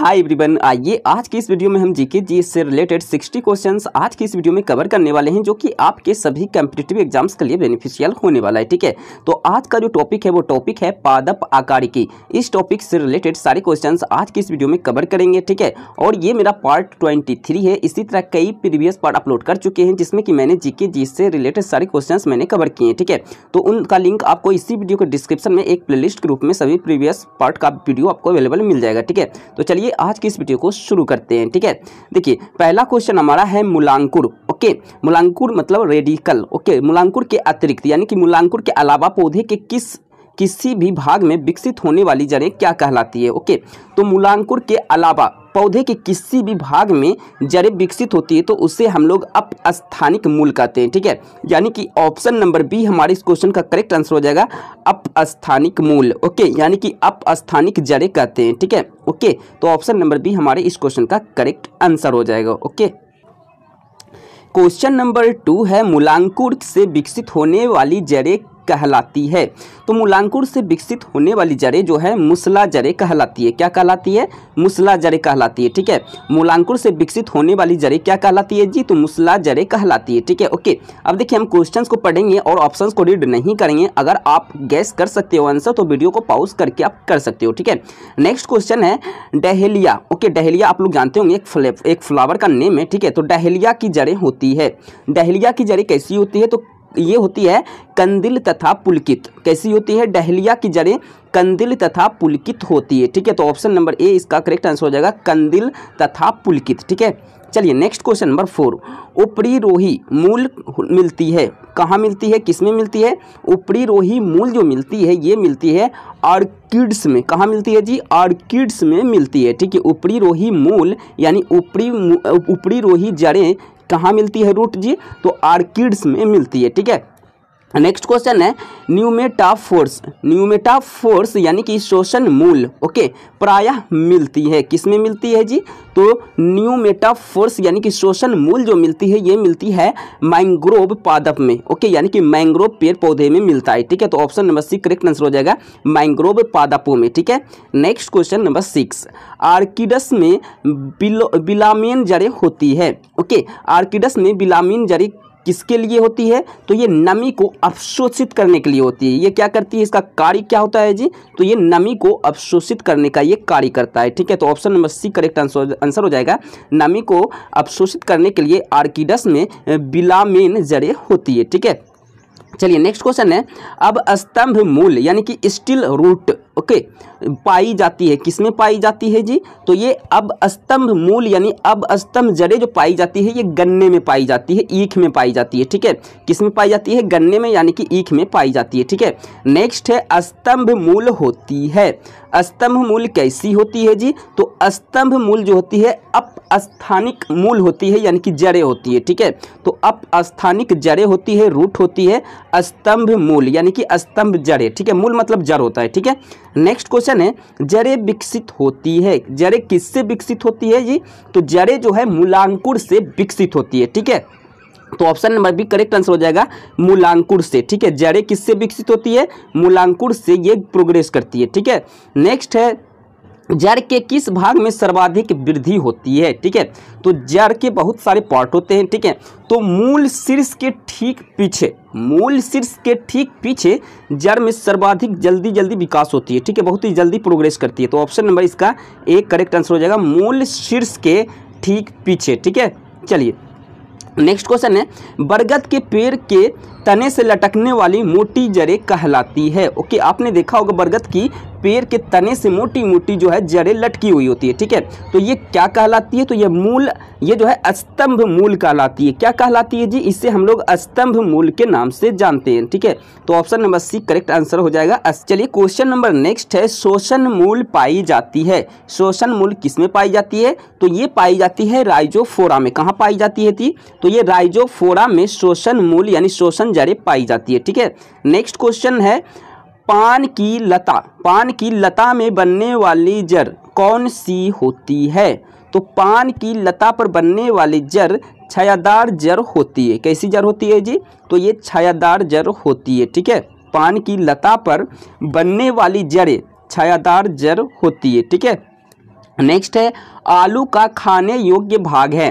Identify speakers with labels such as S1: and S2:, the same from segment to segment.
S1: Hi everyone आइए आज की इस वीडियो में हम जीके जीएस से रिलेटेड 60 क्वेश्चंस आज की इस वीडियो में कवर करने वाले हैं जो कि आपके सभी कम्पिटेटिव एग्जाम्स के लिए बेनिफिशियल होने वाला है ठीक है तो आज का जो टॉपिक है वो टॉपिक है पादप आकार की इस टॉपिक से रिलेटेड सारे क्वेश्चन आज की इस वीडियो में कवर करेंगे ठीक है और ये मेरा पार्ट ट्वेंटी है इसी तरह कई प्रीवियस पार्ट अपलोड कर चुके हैं जिसमें कि मैंने जीके जी से रिलेटेड सारे क्वेश्चन मैंने कवर किए हैं ठीक है तो उनका लिंक आपको इसी वीडियो के डिस्क्रिप्शन में एक प्लेलिस्ट के रूप में सभी प्रीवियस पार्ट का वीडियो आपको अवेलेबल मिल जाएगा ठीक है तो चलिए चलिए आज की इस वीडियो को शुरू करते हैं ठीक है देखिए पहला क्वेश्चन हमारा है मुलांकुर ओके मूलांकुर मतलब रेडिकल ओके मुलांकुर के अतिरिक्त यानी कि मुलांकुर के अलावा पौधे के किस किसी भी भाग में विकसित होने वाली जड़ें क्या कहलाती है ओके तो मूलांकुर के अलावा पौधे के किसी भी भाग में जड़ें विकसित होती है तो उसे हम लोग अपस्थानिक मूल कहते हैं ठीक है यानी कि ऑप्शन नंबर बी हमारे इस क्वेश्चन का करेक्ट आंसर हो जाएगा अपस्थानिक मूल ओके यानी कि अपस्थानिक जड़ें कहते हैं ठीक है ओके तो ऑप्शन नंबर बी हमारे इस क्वेश्चन का करेक्ट आंसर हो जाएगा ओके क्वेश्चन नंबर टू है मूलांकुर से विकसित होने वाली जड़ें कहलाती है तो मूलांकुर से विकसित होने वाली जड़ें जो है मुसला जड़ें कहलाती है क्या कहलाती है मुसला जड़ें कहलाती है ठीक है मूलांकुर से विकसित होने वाली जड़ें क्या कहलाती है जी तो मुसला जड़ें कहलाती है ठीक है ओके अब देखिए हम क्वेश्चन को पढ़ेंगे और ऑप्शन को रीड नहीं करेंगे अगर आप गैस कर सकते हो आंसर तो वीडियो को पॉज करके आप कर सकते हो ठीक है नेक्स्ट क्वेश्चन है डहेलिया ओके डहेलिया आप लोग जानते होंगे एक फ्लावर का नेम है ठीक है तो डहेलिया की जड़ें होती है डहेलिया की जड़ें कैसी होती है तो ये होती है कंदिल तथा पुलकित कैसी होती है डहलिया की जड़ें कंदिल तथा पुलकित होती है ठीक है तो ऑप्शन नंबर ए इसका करेक्ट आंसर हो जाएगा कंदिल तथा पुलकित ठीक है चलिए नेक्स्ट क्वेश्चन नंबर फोर ऊपरी रोही मूल मिलती है कहाँ मिलती है किस में मिलती है ऊपरी रोही मूल जो मिलती है ये मिलती है आर्किड्स में कहाँ मिलती है जी आर्किड्स में मिलती है ठीक है ऊपरी रोही मूल यानी ऊपरी ऊपरी रोही जड़ें कहाँ मिलती है रूट जी तो आर्किड्स में मिलती है ठीक है नेक्स्ट क्वेश्चन है न्यूमेटा फोर्स न्यूमेटा फोर्स यानी कि शोषण मूल ओके प्रायः मिलती है किस में मिलती है जी तो न्यूमेटा फोर्स यानी कि शोषण मूल जो मिलती है ये मिलती है मैंग्रोव पादप में ओके यानी कि मैंग्रोव पेड़ पौधे में मिलता है ठीक है तो option number six correct answer हो जाएगा मैंग्रोव पादपों में ठीक है next question number six orchids में बिलो बिलामिन जड़ें होती है ओके आर्किडस में बिलामिन जड़ें किसके लिए होती है तो ये नमी को अवशोषित करने के लिए होती है ये क्या करती है इसका कार्य क्या होता है जी तो ये नमी को अवशोषित करने का ये कार्य करता है ठीक है तो option number C correct answer answer हो जाएगा नमी को अवशोषित करने के लिए आर्किडस में बिलामेन जड़े होती है ठीक है चलिए नेक्स्ट क्वेश्चन है अब स्तंभ मूल यानी कि स्टील रूट ओके पाई जाती है किसमें पाई जाती है जी तो ये अब स्तंभ मूल यानी अब स्तंभ जड़े जो पाई जाती है ये गन्ने में पाई जाती है ईख में पाई जाती है ठीक है किस में पाई जाती है गन्ने में यानी कि ईख में पाई जाती है ठीक है नेक्स्ट है स्तंभ मूल होती है स्तंभ मूल कैसी होती है जी तो स्तंभ मूल जो होती है अप स्थानिक मूल होती है यानी कि जड़े होती है ठीक है तो अप स्थानिक होती है रूट होती है स्तंभ मूल यानी कि स्तंभ जड़े ठीक है मूल मतलब जड़ होता है ठीक है नेक्स्ट क्वेश्चन है जरे विकसित होती है जरे किससे विकसित होती है जी तो जरे जो है मूलांकुर से विकसित होती है ठीक है तो option number B correct answer हो जाएगा मूलांकुर से ठीक है जड़े किससे विकसित होती है मूलांकुर से ये प्रोग्रेस करती है ठीक है नेक्स्ट है जड़ के किस भाग में सर्वाधिक वृद्धि होती है ठीक है तो जड़ के बहुत सारे पार्ट होते हैं ठीक है तो मूल शीर्ष के ठीक पीछे मूल शीर्ष के ठीक पीछे जड़ में सर्वाधिक जल्दी जल्दी विकास होती है ठीक है बहुत ही जल्दी प्रोग्रेस करती है तो ऑप्शन नंबर इसका एक करेक्ट आंसर हो जाएगा मूल शीर्ष के ठीक पीछे ठीक है चलिए नेक्स्ट क्वेश्चन है बरगद के पेड़ के तने से लटकने वाली मोटी जड़ें कहलाती है ओके आपने देखा होगा बरगद की पेड़ के तने से मोटी मोटी जो है जड़ें लटकी हुई होती है ठीक है तो ये क्या कहलाती है तो ये मूल ये जो है अस्तंभ मूल कहलाती है क्या कहलाती है जी इसे हम लोग अस्तंभ मूल के नाम से जानते हैं ठीक है तो option number C correct answer हो जाएगा चलिए क्वेश्चन नंबर नेक्स्ट है शोषण मूल पाई जाती है शोषण मूल किस में पाई जाती है तो ये पाई जाती है राइजोफोरा में कहाँ पाई जाती है थी तो ये राइजोफोरा में शोषण मूल यानी शोषण कॉमन पाई जाती है ठीक है नेक्स्ट क्वेश्चन है पान की लता पान की लता में बनने वाली जर कौन सी होती है तो पान की लता पर बनने वाली जड़ छायादार जर होती है कैसी जर होती है जी तो ये छायादार जर होती है ठीक है पान की लता पर बनने वाली जड़ें छायादार जर होती है ठीक है नेक्स्ट है आलू का खाने योग्य भाग है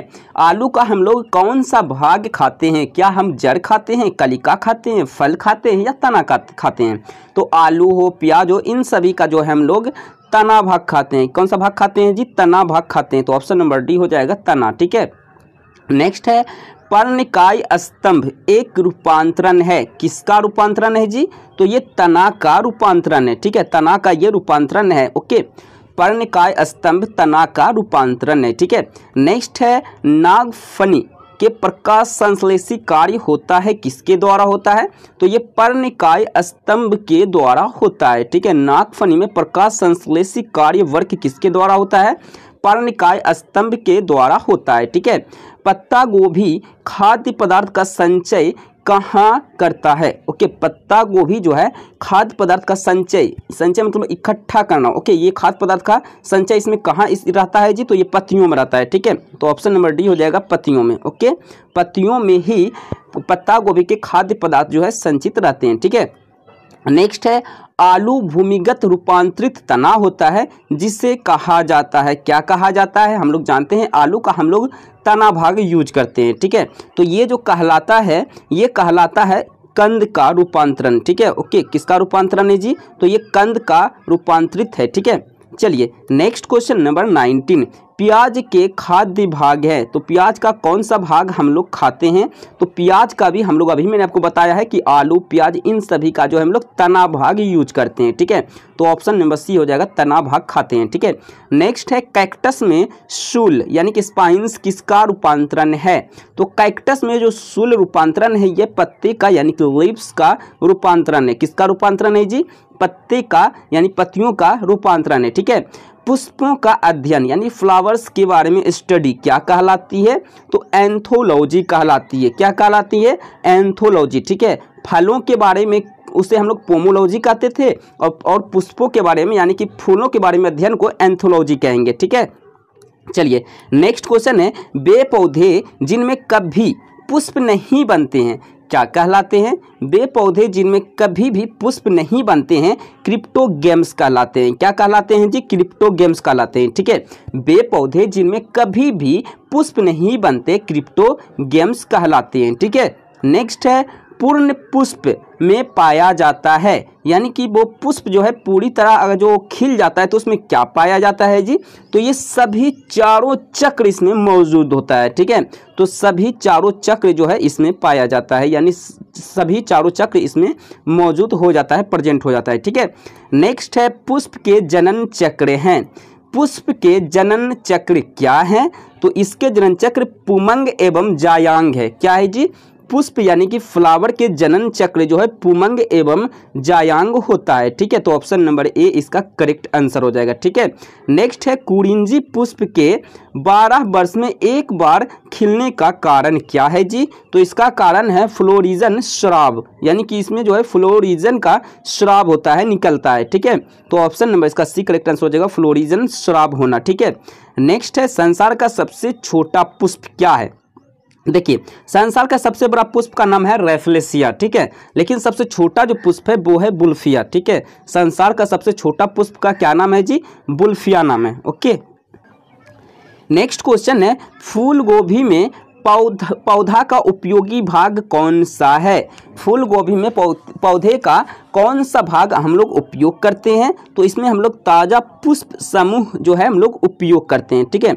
S1: आलू का हम लोग कौन सा भाग खाते हैं क्या हम जड़ खाते हैं कलिका खाते हैं फल खाते हैं या तना खाते हैं तो आलू हो प्याज हो इन सभी का जो है हम लोग तना भाग खाते हैं कौन सा भाग खाते हैं जी तना भाग खाते हैं तो ऑप्शन नंबर डी हो जाएगा तना ठीक है नेक्स्ट है पर्णकाय स्तंभ एक रूपांतरण है किसका रूपांतरण है जी तो ये तना का रूपांतरण है ठीक है तना का ये रूपांतरण है ओके okay? पर्णकाय स्तंभ तना का रूपांतरण है ठीक है नेक्स्ट है नागफनी के प्रकाश संश्लेषी कार्य होता है किसके द्वारा होता है तो ये पर्णकाय स्तंभ के द्वारा होता है ठीक है नागफनी में प्रकाश संश्लेषी कार्य वर्क किसके द्वारा होता है पर्णकाय स्तंभ के द्वारा होता है ठीक है पत्ता गोभी खाद्य पदार्थ का संचय कहाँ करता है ओके पत्ता गोभी जो है खाद्य पदार्थ का संचय संचय मतलब इकट्ठा करना ओके ये खाद्य पदार्थ का संचय इसमें कहाँ इस रहता है जी तो ये पत्तियों में रहता है ठीक है तो ऑप्शन नंबर डी हो जाएगा पत्तियों में ओके पत्तियों में ही पत्ता गोभी के खाद्य पदार्थ जो है संचित रहते हैं ठीक है नेक्स्ट है आलू भूमिगत रूपांतरित तना होता है जिसे कहा जाता है क्या कहा जाता है हम लोग जानते हैं आलू का हम लोग तना भाग यूज करते हैं ठीक है तो ये जो कहलाता है ये कहलाता है कंद का रूपांतरण ठीक है ओके किसका रूपांतरण है जी तो ये कंद का रूपांतरित है ठीक है चलिए नेक्स्ट क्वेश्चन नंबर नाइनटीन प्याज के खाद्य भाग है तो प्याज का कौन सा भाग हम लोग खाते हैं तो प्याज का भी हम लोग अभी मैंने आपको बताया है कि आलू प्याज इन सभी का जो है हम लोग तना भाग यूज करते हैं ठीक है तो ऑप्शन नंबर सी हो जाएगा तना भाग खाते हैं ठीक है नेक्स्ट है कैक्टस में शूल यानी कि स्पाइंस किसका रूपांतरण है तो कैक्टस में जो शूल रूपांतरण है ये पत्ते का यानी कि लिप्स का रूपांतरण है किसका रूपांतरण है जी पत्ते का यानी पत्तियों का रूपांतरण है ठीक है पुष्पों का अध्ययन यानी फ्लावर्स के बारे में स्टडी क्या कहलाती है तो एंथोलॉजी कहलाती है क्या कहलाती है एंथोलॉजी ठीक है फलों के बारे में उसे हम लोग पोमोलॉजी कहते थे और और पुष्पों के बारे में यानी कि फूलों के बारे में अध्ययन को एंथोलॉजी कहेंगे ठीक है चलिए नेक्स्ट क्वेश्चन है वे पौधे जिनमें कभी पुष्प नहीं बनते हैं क्या कहलाते हैं वे पौधे जिनमें कभी भी पुष्प नहीं बनते हैं क्रिप्टो गेम्स कहलाते हैं क्या कहलाते हैं जी क्रिप्टो गेम्स कहलाते हैं ठीक है वे पौधे जिनमें कभी भी पुष्प नहीं बनते क्रिप्टो गेम्स कहलाते हैं ठीक है नेक्स्ट है पूर्ण पुष्प में पाया जाता है यानी कि वो पुष्प जो है पूरी तरह अगर जो खिल जाता है तो उसमें क्या पाया जाता है जी तो ये सभी चारों चक्र इसमें मौजूद होता है ठीक है तो सभी चारों चक्र जो है इसमें पाया जाता है यानी सभी चारों चक्र इसमें मौजूद हो जाता है प्रजेंट हो जाता है ठीक है नेक्स्ट है पुष्प के जनन चक्र हैं पुष्प के जनन चक्र क्या है तो इसके जनन चक्र पुमंग एवं जायांग है क्या है जी पुष्प यानी कि फ्लावर के जनन चक्र जो है पुमंग एवं जायांग होता है ठीक है तो ऑप्शन नंबर ए इसका करेक्ट आंसर हो जाएगा ठीक है नेक्स्ट है कुरिंजी पुष्प के 12 वर्ष में एक बार खिलने का कारण क्या है जी तो इसका कारण है फ्लोरिजन श्राव यानी कि इसमें जो है फ्लोरिजन का श्राव होता है निकलता है ठीक है तो ऑप्शन नंबर इसका सी करेक्ट आंसर हो जाएगा फ्लोरिजन श्राव होना ठीक है नेक्स्ट है संसार का सबसे छोटा पुष्प क्या है देखिए सैनसाल का सबसे बड़ा पुष्प का नाम है रेफलेसिया ठीक है लेकिन सबसे छोटा जो पुष्प है वो है बुल्फिया ठीक है संसार का सबसे छोटा पुष्प का क्या नाम है जी बुल्फिया नाम है ओके नेक्स्ट क्वेश्चन है फूल गोभी में पौध पौधा का उपयोगी भाग कौन सा है फूल गोभी में पौधे का कौन सा भाग हम लोग उपयोग करते हैं तो इसमें हम लोग ताज़ा पुष्प समूह जो है हम लोग उपयोग करते हैं ठीक है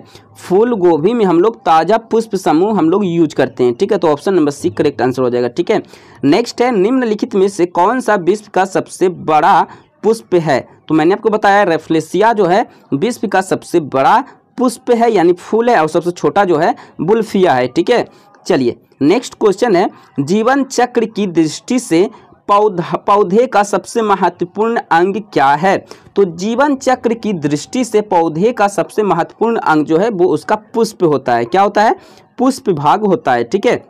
S1: फूल गोभी में हम लोग ताज़ा पुष्प समूह हम लोग यूज करते हैं ठीक है तो option number C correct answer हो जाएगा ठीक है नेक्स्ट है निम्नलिखित में से कौन सा विश्व का सबसे बड़ा पुष्प है तो मैंने आपको बताया रेफ्लेसिया जो है विश्व का सबसे बड़ा पुष्प है यानी फूल है और सबसे छोटा जो है बुल्फिया है ठीक है चलिए नेक्स्ट क्वेश्चन है जीवन चक्र की दृष्टि से पौधा पौधे का सबसे महत्वपूर्ण अंग क्या है तो जीवन चक्र की दृष्टि से पौधे का सबसे महत्वपूर्ण अंग जो है वो उसका पुष्प होता है क्या होता है पुष्प भाग होता है ठीक है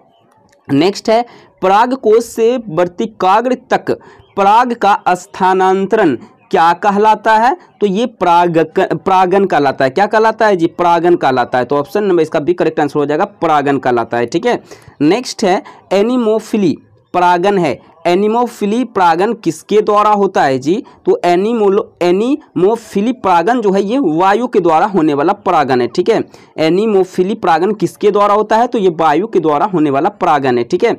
S1: नेक्स्ट है पराग कोष से वर्तिकाग्र तक पराग का स्थानांतरण क्या कहलाता है तो ये प्राग प्रागन कहलाता है क्या कहलाता है जी प्रागन कहलाता है तो ऑप्शन नंबर इसका भी करेक्ट आंसर हो जाएगा प्रागन कहलाता है ठीक है नेक्स्ट है एनिमोफिली प्रागन है एनिमोफिली प्रागन किसके द्वारा होता है जी तो एनिमोलो एनिमोफिली प्रागन जो है ये वायु के द्वारा होने वाला प्रागन है ठीक है एनिमोफिली प्रागन किसके द्वारा होता है तो ये वायु के द्वारा होने वाला प्रागन है ठीक है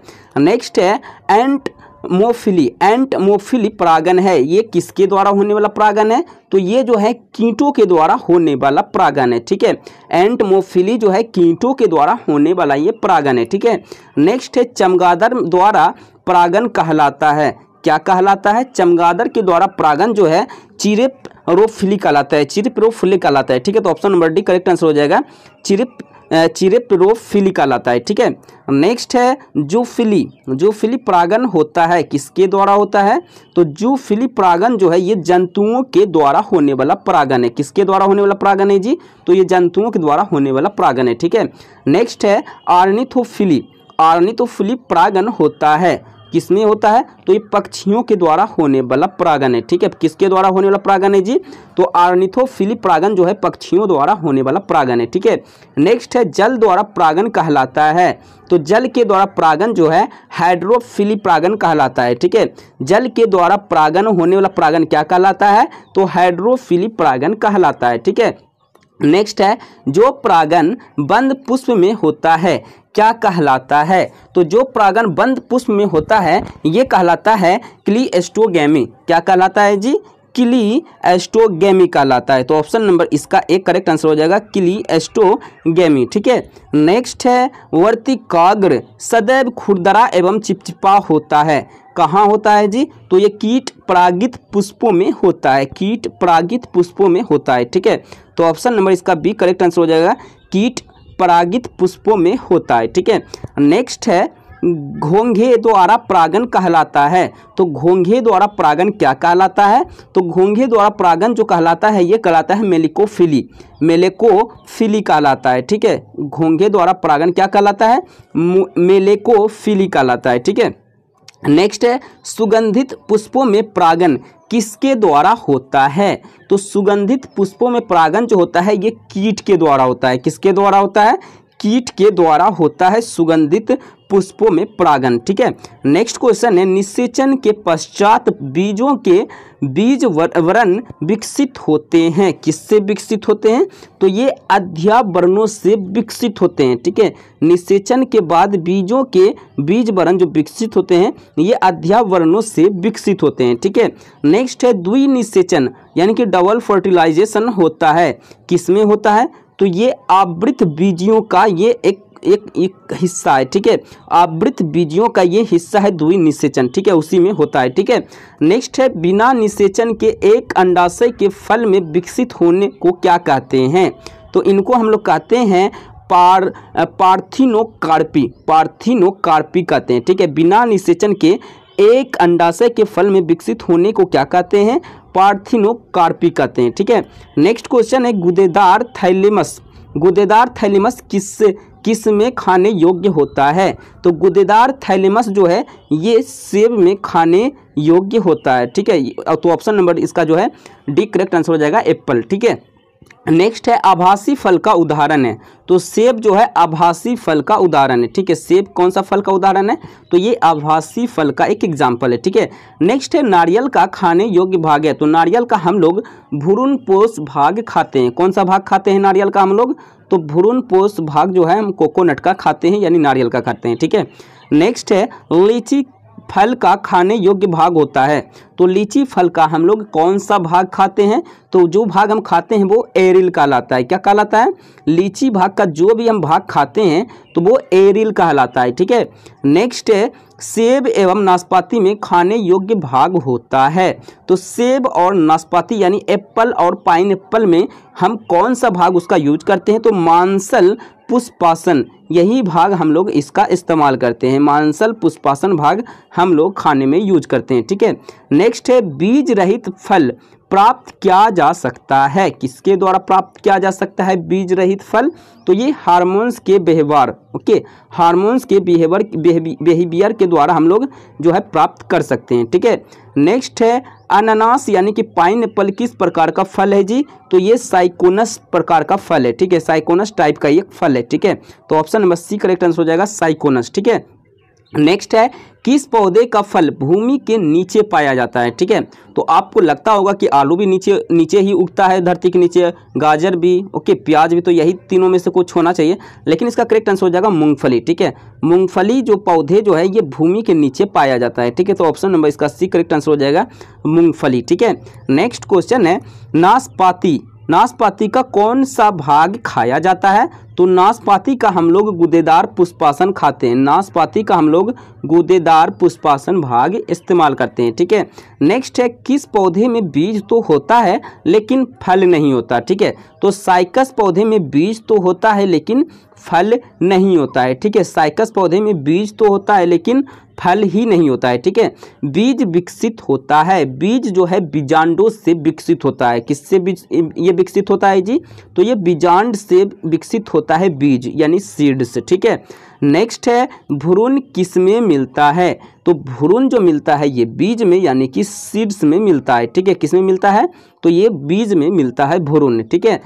S1: नेक्स्ट है एंट मोफिली एंट मोफिली परागन है ये किसके द्वारा होने वाला परागन है तो ये जो है कीटों के द्वारा होने वाला परागन है ठीक है एंट मोफिली जो है कीटों के द्वारा होने वाला ये परागन है ठीक है नेक्स्ट है चमगादर द्वारा परागन कहलाता है क्या कहलाता है चमगादर के द्वारा परागन जो है चिरिप रोफिली कहलाता है चिरिप रोफिली कहलाता है ठीक है तो option number D correct answer हो जाएगा चिरिप चिरेप्टरोफिली कहलाता है ठीक है नेक्स्ट है जूफिली जूफिली प्रागन होता है किसके द्वारा होता है तो जूफिली प्रागन जो है ये जंतुओं के द्वारा होने वाला प्रागन है किसके द्वारा होने वाला प्रागन है जी तो ये जंतुओं के द्वारा होने वाला प्रागन है ठीक है नेक्स्ट है आर्निथोफिली आर्निथोफिली प्रागन होता है किसमें होता है तो ये पक्षियों के द्वारा होने वाला परागण है ठीक है किसके द्वारा होने वाला परागण है जी तो आर्निथोफिली परागण जो है पक्षियों द्वारा होने वाला परागण है ठीक है नेक्स्ट है जल द्वारा परागण कहलाता है तो जल के द्वारा परागण जो है हाइड्रोफिली परागण कहलाता है ठीक है जल के द्वारा परागण होने वाला परागण क्या कहलाता है तो हाइड्रोफिली परागण कहलाता है ठीक है नेक्स्ट है जो परागण बंद पुष्प में होता है क्या कहलाता है तो जो परागण बंद पुष्प में होता है ये कहलाता है क्ली एस्टोगेमी क्या कहलाता है जी क्ली एस्टोगेमी कहलाता है तो ऑप्शन नंबर इसका एक करेक्ट आंसर हो जाएगा क्ली एस्टोगेमी ठीक है नेक्स्ट है वर्तिकाग्र सदैव खुरदरा एवं चिपचिपा होता है कहाँ होता है जी तो ये कीट परागित पुष्पों में होता है कीट परागित पुष्पों में होता है ठीक है तो ऑप्शन नंबर इसका बी करेक्ट आंसर हो जाएगा कीट परागित पुष्पों में होता है ठीक है नेक्स्ट है घोंघे द्वारा परागन कहलाता है तो घोंघे द्वारा परागन क्या कहलाता है तो घोंघे द्वारा परागन जो कहलाता है ये कहलाता है मेलिकोफिली मेलेकोफिली कहलाता है ठीक है घोंघे द्वारा परागन क्या कहलाता है मेलेकोफिली कहलाता है ठीक है नेक्स्ट है सुगंधित पुष्पों में प्रागन किसके द्वारा होता है तो सुगंधित पुष्पों में प्रागन जो होता है ये कीट के द्वारा होता है किसके द्वारा होता है कीट के द्वारा होता है सुगंधित पुष्पों में परागण ठीक है नेक्स्ट क्वेश्चन है निषेचन के पश्चात बीजों के बीज वरण विकसित होते हैं किससे विकसित होते हैं तो ये अध्यावरणों से विकसित होते हैं ठीक है निषेचन के बाद बीजों के बीज वरण जो विकसित होते हैं ये अध्यावरणों से विकसित होते हैं ठीक है नेक्स्ट है द्विनिषेचन यानी कि डबल फर्टिलाइजेशन होता है किसमें होता है तो ये आवृत बीजियों का ये एक एक एक हिस्सा है ठीक है आवृत बीजियों का ये हिस्सा है दुई निषेचन ठीक है उसी में होता है ठीक है नेक्स्ट है बिना निषेचन के एक अंडाशय के फल में विकसित होने को क्या कहते हैं तो इनको हम लोग कहते हैं पार पार्थिनोकार्पी पार्थिनोकार्पी कहते हैं ठीक है बिना निषेचन के एक अंडाशय के फल में विकसित होने को क्या कहते हैं पार्थिनो कार्पी कहते हैं ठीक है नेक्स्ट क्वेश्चन है गुदेदार थैलेमस गुदेदार थैलेमस किस किस में खाने योग्य होता है तो गुदेदार थैलेमस जो है ये सेब में खाने योग्य होता है ठीक है तो ऑप्शन नंबर इसका जो है डी करेक्ट आंसर हो जाएगा एप्पल ठीक है नेक्स्ट है आभासी फल का उदाहरण है तो सेब जो है आभासी फल का उदाहरण है ठीक है सेब कौन सा फल का उदाहरण है तो ये आभासी फल का एक एग्जाम्पल है ठीक है नेक्स्ट है नारियल का खाने योग्य भाग है तो नारियल का हम लोग भुरुन पोष भाग खाते हैं कौन सा भाग खाते हैं नारियल का हम लोग तो भुरुन पोष भाग जो है हम कोकोनट का खाते हैं यानी नारियल का खाते हैं ठीक है नेक्स्ट है लीची फल का खाने योग्य भाग होता है तो लीची फल का हम लोग कौन सा भाग खाते हैं तो जो भाग हम खाते हैं वो एरिल कहलाता है क्या कहलाता है लीची भाग का जो भी हम भाग खाते हैं तो वो एरिल कहलाता है ठीक है नेक्स्ट है सेब एवं नाशपाती में खाने योग्य भाग होता है तो सेब और नाशपाती यानी एप्पल और पाइन में हम कौन सा भाग उसका यूज करते हैं तो मांसल पुष्पासन यही भाग हम लोग इसका इस्तेमाल करते हैं मांसल पुष्पासन भाग हम लोग खाने में यूज करते हैं ठीक है नेक्स्ट है बीज रहित फल प्राप्त किया जा सकता है किसके द्वारा प्राप्त किया जा सकता है बीज रहित फल तो ये हार्मोन्स के व्यवहार ओके हार्मोन्स के बिहेवियर बिहेवियर के द्वारा हम लोग जो है प्राप्त कर सकते हैं ठीक है नेक्स्ट है अनानास यानी कि पाइन एप्पल किस प्रकार का फल है जी तो ये साइकोनस प्रकार का फल है ठीक है साइकोनस टाइप का ये फल है ठीक है तो option number C correct answer हो जाएगा साइकोनस ठीक है नेक्स्ट है किस पौधे का फल भूमि के नीचे पाया जाता है ठीक है तो आपको लगता होगा कि आलू भी नीचे नीचे ही उगता है धरती के नीचे गाजर भी ओके प्याज भी तो यही तीनों में से कुछ होना चाहिए लेकिन इसका करेक्ट आंसर हो जाएगा मूंगफली ठीक है मूंगफली जो पौधे जो है ये भूमि के नीचे पाया जाता है ठीक है तो ऑप्शन नंबर इसका सी करेक्ट आंसर हो जाएगा मूँगफली ठीक है नेक्स्ट क्वेश्चन है नाशपाती नाशपाती का कौन सा भाग खाया जाता है तो नाशपाती का हम लोग गुदेदार पुष्पासन खाते हैं नाशपाती का हम लोग गुदेदार पुष्पासन भाग इस्तेमाल करते हैं ठीक है नेक्स्ट है किस पौधे में बीज तो होता है लेकिन फल नहीं होता ठीक है तो साइकस पौधे में बीज तो होता है लेकिन फल नहीं होता है ठीक है साइकस पौधे में बीज तो होता है लेकिन फल ही नहीं होता है ठीक है बीज विकसित होता है बीज जो है बीजांडो से विकसित होता है किससे बीज ये विकसित होता है जी तो ये बीजांड से विकसित होता है बीज यानी सीड से ठीक है नेक्स्ट है भ्रूण किस में मिलता है तो भ्रूण जो मिलता है ये बीज में यानी कि सीड्स में मिलता है ठीक है किस में मिलता है तो ये बीज में मिलता है भ्रूण ठीक है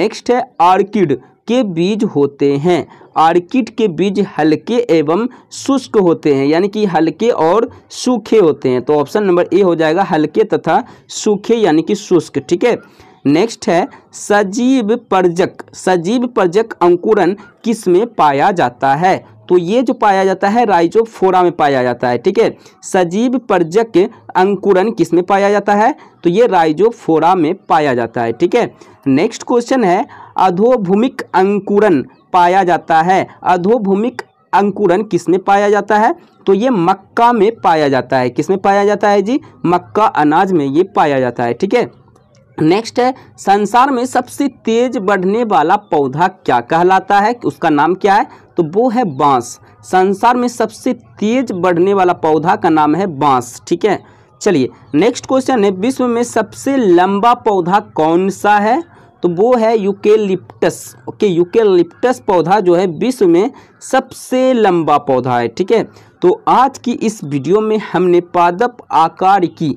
S1: नेक्स्ट है आर्किड के बीज होते हैं आर्किड के बीज हल्के एवं शुष्क होते हैं यानी कि हल्के और सूखे होते हैं तो ऑप्शन नंबर ए हो जाएगा हल्के तथा सूखे यानी कि शुष्क ठीक है नेक्स्ट है सजीव परजक सजीव परजक अंकुरन किस में पाया जाता है तो ये जो पाया जाता है राइजोफोरा में पाया जाता है ठीक है सजीव परजक अंकुरन किस में पाया जाता है तो ये राइजोफोरा में पाया जाता है ठीक है नेक्स्ट क्वेश्चन है अधोभूमिक अंकुरन पाया जाता है अधोभूमिक अंकुरन किसमें पाया जाता है तो ये मक्का में पाया जाता है किसमें पाया जाता है जी मक्का अनाज में ये पाया जाता है ठीक है नेक्स्ट है संसार में सबसे तेज बढ़ने वाला पौधा क्या कहलाता है उसका नाम क्या है तो वो है बांस संसार में सबसे तेज बढ़ने वाला पौधा का नाम है बांस ठीक है चलिए नेक्स्ट क्वेश्चन है विश्व में सबसे लंबा पौधा कौन सा है तो वो है यूकेलिप्टस ओके यूकेलिप्टस पौधा जो है विश्व में सबसे लंबा पौधा है ठीक है तो आज की इस वीडियो में हमने पादप आकार की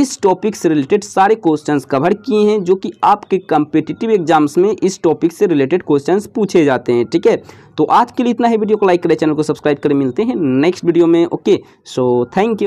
S1: इस टॉपिक से रिलेटेड सारे क्वेश्चंस कवर किए हैं जो कि आपके कम्पिटिटिव एग्जाम्स में इस टॉपिक से रिलेटेड क्वेश्चंस पूछे जाते हैं ठीक है तो आज के लिए इतना ही वीडियो को लाइक करें चैनल को सब्सक्राइब करें मिलते हैं नेक्स्ट वीडियो में ओके सो थैंक यू